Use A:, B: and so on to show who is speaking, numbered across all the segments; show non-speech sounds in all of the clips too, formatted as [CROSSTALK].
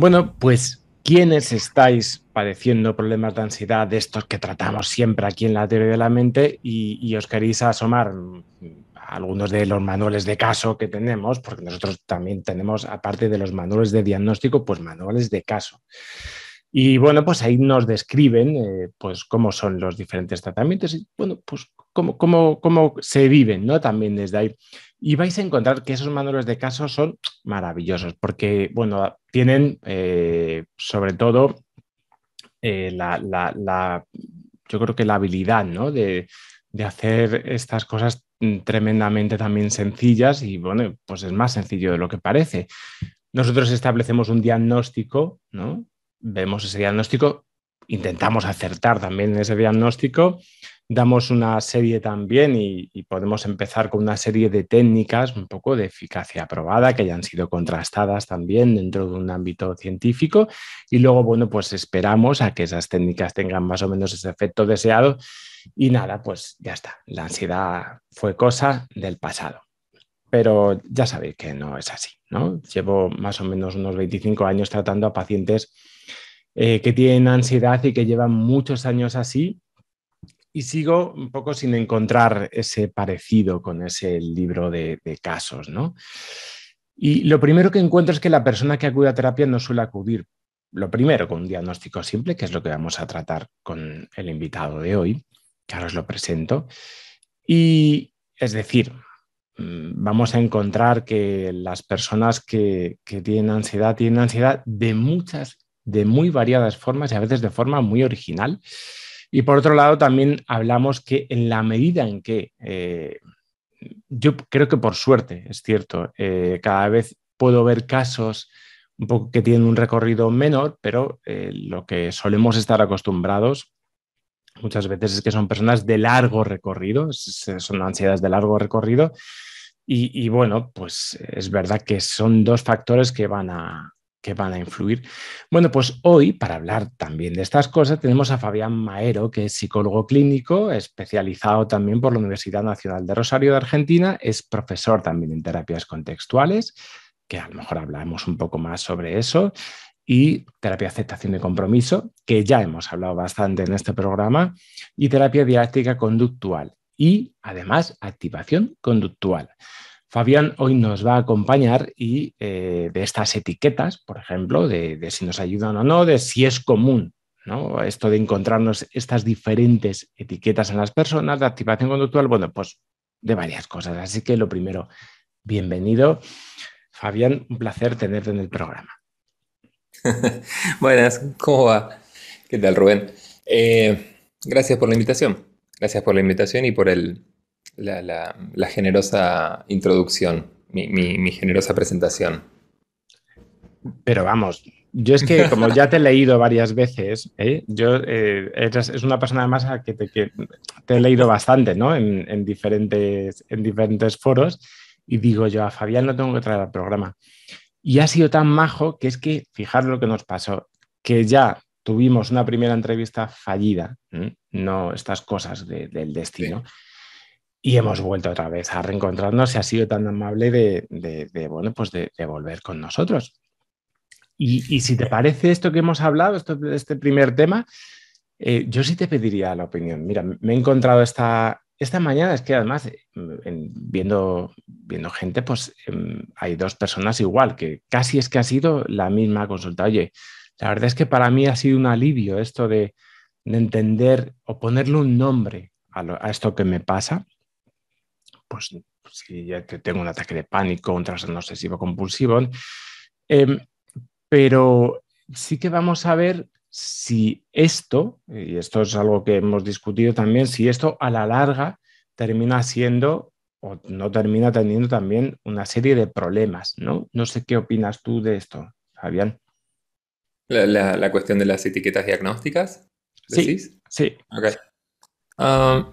A: Bueno, pues quienes estáis padeciendo problemas de ansiedad de estos que tratamos siempre aquí en la teoría de la mente y, os queréis asomar algunos de los manuales de caso que tenemos, porque nosotros también tenemos, aparte de los manuales de diagnóstico, pues manuales de caso. Y bueno, pues ahí nos describen eh, pues cómo son los diferentes tratamientos y bueno, pues cómo, cómo, cómo se viven, ¿no? También desde ahí. Y vais a encontrar que esos manuales de casos son maravillosos porque, bueno, tienen eh, sobre todo eh, la, yo creo que la habilidad, ¿no? De, hacer estas cosas tremendamente también sencillas y, bueno, pues es más sencillo de lo que parece. Nosotros establecemos un diagnóstico, ¿no? Vemos ese diagnóstico, intentamos acertar también ese diagnóstico damos una serie también y, podemos empezar con una serie de técnicas un poco de eficacia probada que hayan sido contrastadas también dentro de un ámbito científico y luego, bueno, pues esperamos a que esas técnicas tengan más o menos ese efecto deseado y nada, pues ya está, la ansiedad fue cosa del pasado. Pero ya sabéis que no es así, ¿no? Llevo más o menos unos 25 años tratando a pacientes eh, que tienen ansiedad y que llevan muchos años así y sigo un poco sin encontrar ese parecido con ese libro de, casos, ¿no? Y lo primero que encuentro es que la persona que acude a terapia no suele acudir, lo primero, con un diagnóstico simple, que es lo que vamos a tratar con el invitado de hoy, que ahora os lo presento. Y es decir, mm, vamos a encontrar que las personas que, que tienen ansiedad tienen ansiedad de muchas, de muy variadas formas y a veces de forma muy original. Y por otro lado, también hablamos que en la medida en que, eh, yo creo que por suerte, es cierto, eh, cada vez puedo ver casos que tienen un recorrido menor, pero eh, lo que solemos estar acostumbrados muchas veces es que son personas de largo recorrido, son ansiedades de largo recorrido. y bueno, pues es verdad que son dos factores que van a, que van a influir. Bueno, pues hoy, para hablar también de estas cosas, tenemos a Fabián Maero, que es psicólogo clínico, especializado también por la Universidad Nacional de Rosario de Argentina, es profesor también en terapias contextuales, que a lo mejor hablaremos un poco más sobre eso, y terapia aceptación de compromiso, que ya hemos hablado bastante en este programa, y terapia didáctica conductual, y además activación conductual. Fabián hoy nos va a acompañar y eh, de estas etiquetas, por ejemplo, de, si nos ayudan o no, de si es común, ¿no? Esto de encontrarnos estas diferentes etiquetas en las personas, de activación conductual, bueno, pues de varias cosas. Así que lo primero, bienvenido. Fabián, un placer tenerte en el programa.
B: [LAUGHS] Buenas, ¿cómo va? ¿Qué tal, Rubén? Eh, gracias por la invitación. Gracias por la invitación y por el, la, generosa introducción, mi, generosa presentación. Pero vamos,
A: yo es que, como ya te he leído varias veces, ¿eh? yo eh, es una persona además a que te, he leído bastante, ¿no? En, diferentes, en diferentes foros. Y digo yo, a Fabián no tengo que traer al programa. Y ha sido tan majo que es que, fijar lo que nos pasó, que ya tuvimos una primera entrevista fallida, ¿eh? no estas cosas del destino. Y hemos vuelto otra vez a reencontrarnos y ha sido tan amable de, bueno, pues de, volver con nosotros. Y, si te parece esto que hemos hablado, esto, este primer tema, eh, yo sí te pediría la opinión. Mira, me he encontrado esta, esta mañana, es que además, eh, viendo, viendo gente, pues em, hay dos personas igual, que casi es que ha sido la misma consulta. Oye, la verdad es que para mí ha sido un alivio esto de, entender o ponerle un nombre a, a esto que me pasa pues si ya tengo un ataque de pánico, un trastorno obsesivo compulsivo. Em, pero sí que vamos a ver si esto, y esto es algo que hemos discutido también, si esto a la larga termina siendo o no termina teniendo también una serie de problemas, ¿no? No sé qué opinas tú de esto, Fabián.
B: La, cuestión de las etiquetas diagnósticas. Sí, sí. Okay. Ah,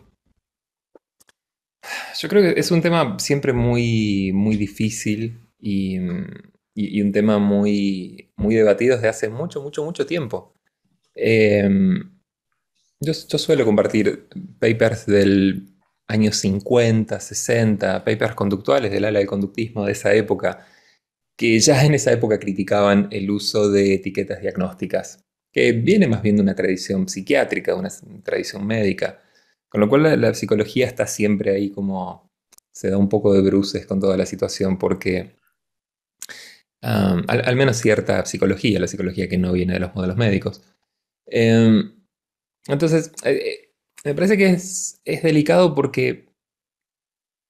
B: yo creo que es un tema siempre muy, muy difícil y, un tema muy, muy debatido desde hace mucho, mucho, mucho tiempo. Em, yo, yo, suelo compartir papers del año 50, 60, papers conductuales del ala del conductismo de esa época, que ya en esa época criticaban el uso de etiquetas diagnósticas, que viene más bien de una tradición psiquiátrica, de una tradición médica. Con lo cual la, psicología está siempre ahí como se da un poco de bruces con toda la situación porque al, menos cierta psicología, la psicología que no viene de los modelos médicos. Em, entonces, eh, eh, me parece que es, delicado porque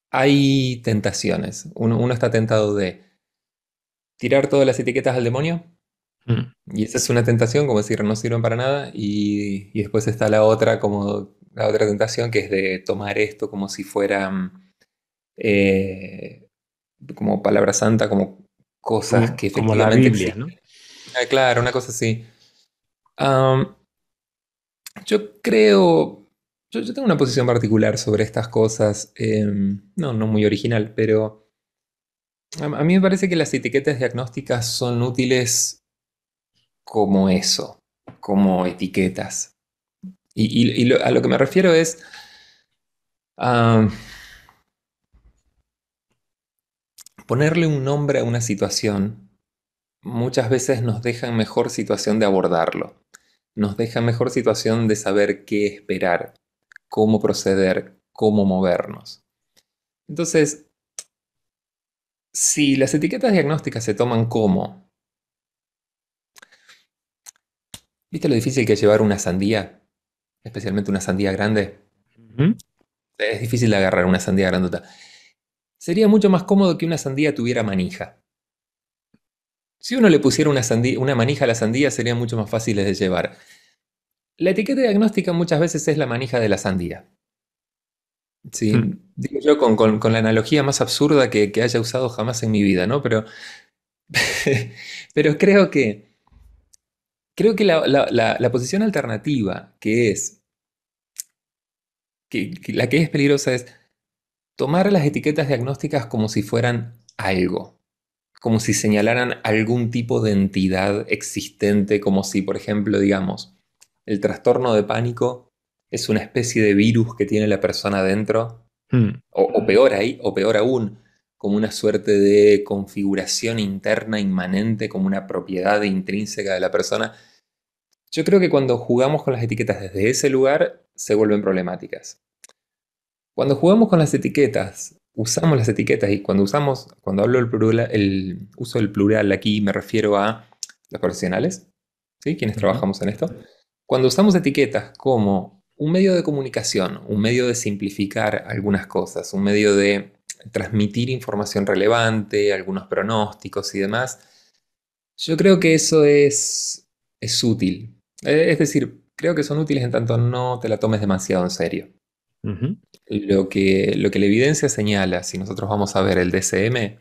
B: hay tentaciones. Uno, está tentado de tirar todas las etiquetas al demonio. Mm. Y esa es una tentación, como decir, no sirven para nada. y después está la otra, como la otra tentación, que es de tomar esto como si fuera mm, eh, como palabra santa, como cosas que efectivamente como la Biblia, ¿no? Ah, claro, una cosa así. yo creo, yo, tengo una posición particular sobre estas cosas, em, no, no muy original, pero a mí me parece que las etiquetas diagnósticas son útiles como eso, como etiquetas. Y, a lo que me refiero es... Ah, ponerle un nombre a una situación muchas veces nos deja en mejor situación de abordarlo. Nos deja en mejor situación de saber qué esperar, cómo proceder, cómo movernos. Entonces, si las etiquetas diagnósticas se toman como... ¿Viste lo difícil que es llevar una sandía? especialmente una sandía grande. Es difícil de agarrar una sandía grandota. Sería mucho más cómodo que una sandía tuviera manija. Si uno le pusiera una, sandía, una manija a la sandía, sería mucho más fácil de llevar. La etiqueta diagnóstica muchas veces es la manija de la sandía. Sí, hmm. digo yo con, la analogía más absurda que, haya usado jamás en mi vida, ¿no? Pero, [LAUGHS] pero creo que, creo que la posición alternativa, que es la que es peligrosa es tomar las etiquetas diagnósticas como si fueran algo, como si señalaran algún tipo de entidad existente, como si, por ejemplo, digamos, el trastorno de pánico es una especie de virus que tiene la persona dentro, hmm. o, o, peor ahí, o peor aún, como una suerte de configuración interna inmanente, como una propiedad intrínseca de la persona yo creo que cuando jugamos con las etiquetas desde ese lugar, se vuelven problemáticas. Cuando jugamos con las etiquetas, usamos las etiquetas y cuando usamos, cuando hablo del plural, el uso del plural aquí me refiero a los profesionales, ¿sí? quienes trabajamos en esto. Cuando usamos etiquetas como un medio de comunicación, un medio de simplificar algunas cosas, un medio de transmitir información relevante, algunos pronósticos y demás, yo creo que eso es, es útil, eh, es decir, creo que son útiles en tanto no te la tomes demasiado en serio. lo, que, lo que la evidencia señala, si nosotros vamos a ver el DCM,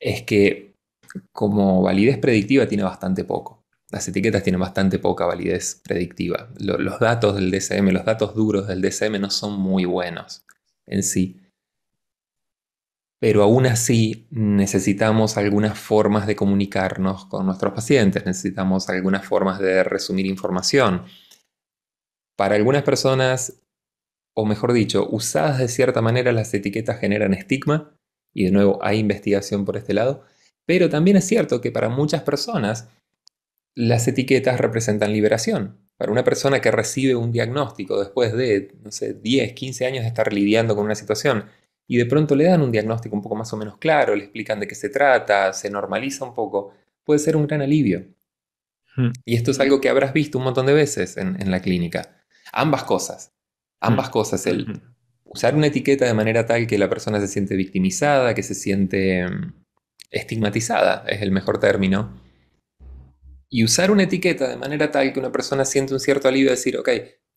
B: es que como validez predictiva tiene bastante poco. Las etiquetas tienen bastante poca validez predictiva. los datos del DCM, los datos duros del DCM no son muy buenos en sí pero aún así necesitamos algunas formas de comunicarnos con nuestros pacientes, necesitamos algunas formas de resumir información. Para algunas personas, o mejor dicho, usadas de cierta manera, las etiquetas generan estigma, y de nuevo hay investigación por este lado, pero también es cierto que para muchas personas las etiquetas representan liberación. Para una persona que recibe un diagnóstico después de, no sé, 10, 15 años de estar lidiando con una situación, y de pronto le dan un diagnóstico un poco más o menos claro, le explican de qué se trata, se normaliza un poco, puede ser un gran alivio. Hmm. Y esto es algo que habrás visto un montón de veces en, la clínica. Ambas cosas, ambas hmm. cosas, el hmm. usar una etiqueta de manera tal que la persona se siente victimizada, que se siente mm, estigmatizada, es el mejor término. Y usar una etiqueta de manera tal que una persona siente un cierto alivio de decir, ok,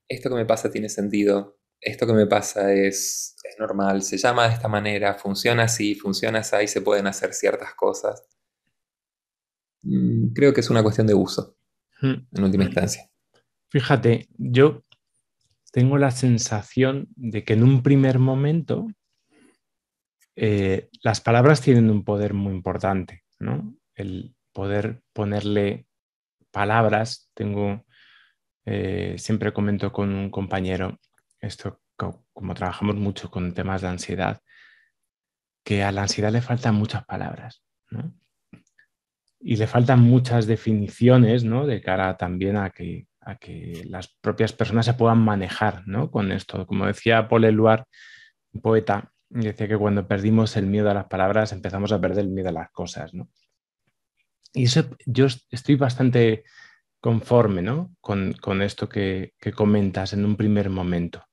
B: esto que me pasa tiene sentido, esto que me pasa es, normal, se llama de esta manera, funciona así, funciona así, se pueden hacer ciertas cosas. Mm, creo que es una cuestión de uso, hmm. en última instancia. Fíjate, yo
A: tengo la sensación de que en un primer momento eh, las palabras tienen un poder muy importante, ¿no? El poder ponerle palabras, tengo, eh, siempre comento con un compañero, esto como trabajamos mucho con temas de ansiedad, que a la ansiedad le faltan muchas palabras, Y le faltan muchas definiciones, De cara también a que, a que las propias personas se puedan manejar, Con esto. Como decía Paul Eluard, poeta, decía que cuando perdimos el miedo a las palabras empezamos a perder el miedo a las cosas, Y eso yo estoy bastante conforme, Con, esto que comentas en un primer momento.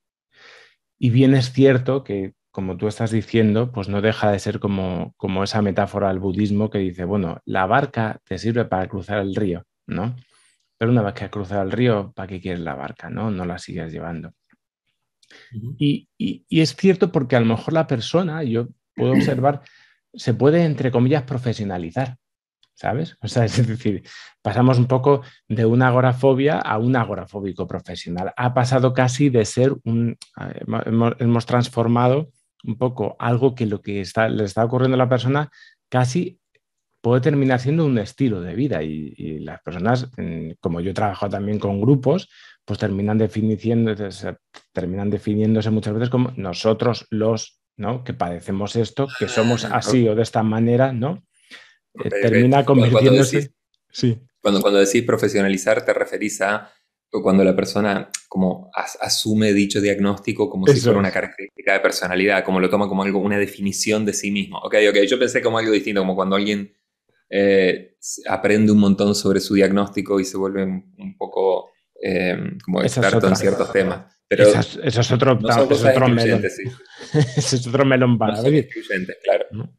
A: Y bien es cierto que, como tú estás diciendo, pues no deja de ser como, como esa metáfora al budismo que dice, bueno, la barca te sirve para cruzar el río, ¿no? Pero una vez que has cruzado el río, ¿para qué quieres la barca? No, no la sigas llevando. y, es cierto porque a lo mejor la persona, yo puedo observar, se puede, entre comillas, profesionalizar. ¿sabes? [LAUGHS] O sea, es decir, pasamos un poco de una agorafobia a un agorafóbico profesional. Ha pasado casi de ser un, eh, hemos, transformado un poco algo que lo que está, le está ocurriendo a la persona casi puede terminar siendo un estilo de vida y, las personas, mm, como yo trabajo también con grupos, pues terminan, definiéndose, terminan definiéndose muchas veces como nosotros los, ¿no? Que padecemos esto, que somos así o de esta manera, ¿no? termina convirtiéndose. Cuando decís,
B: sí. cuando, cuando decís profesionalizar, te referís a cuando la persona como asume dicho diagnóstico como si fuera una característica de personalidad, como lo toma como algo, una definición de sí mismo. Ok, ok, yo pensé como algo distinto, como cuando alguien eh, aprende un montón sobre su diagnóstico y se vuelve un, poco em, como experto en ciertos temas. Pero eso es otro, no melón. [LAUGHS] eso
A: es otro melón para claro.